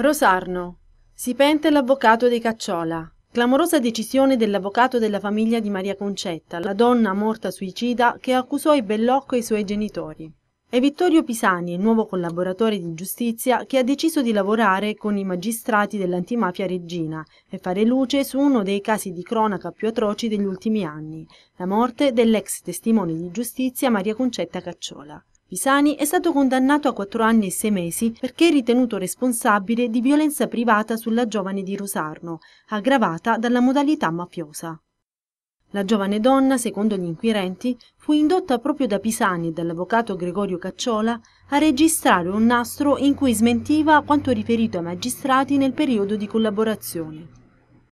Rosarno. Si pente l'avvocato dei Cacciola. Clamorosa decisione dell'avvocato della famiglia di Maria Concetta, la donna morta suicida che accusò i Bellocco e i suoi genitori. È Vittorio Pisani, il nuovo collaboratore di giustizia, che ha deciso di lavorare con i magistrati dell'antimafia reggina e fare luce su uno dei casi di cronaca più atroci degli ultimi anni, la morte dell'ex testimone di giustizia Maria Concetta Cacciola. Pisani è stato condannato a quattro anni e sei mesi perché è ritenuto responsabile di violenza privata sulla giovane di Rosarno, aggravata dalla modalità mafiosa la giovane donna secondo gli inquirenti, fu indotta proprio da pisani e dall'avvocato gregorio cacciola a registrare un nastro in cui smentiva quanto riferito ai magistrati nel periodo di collaborazione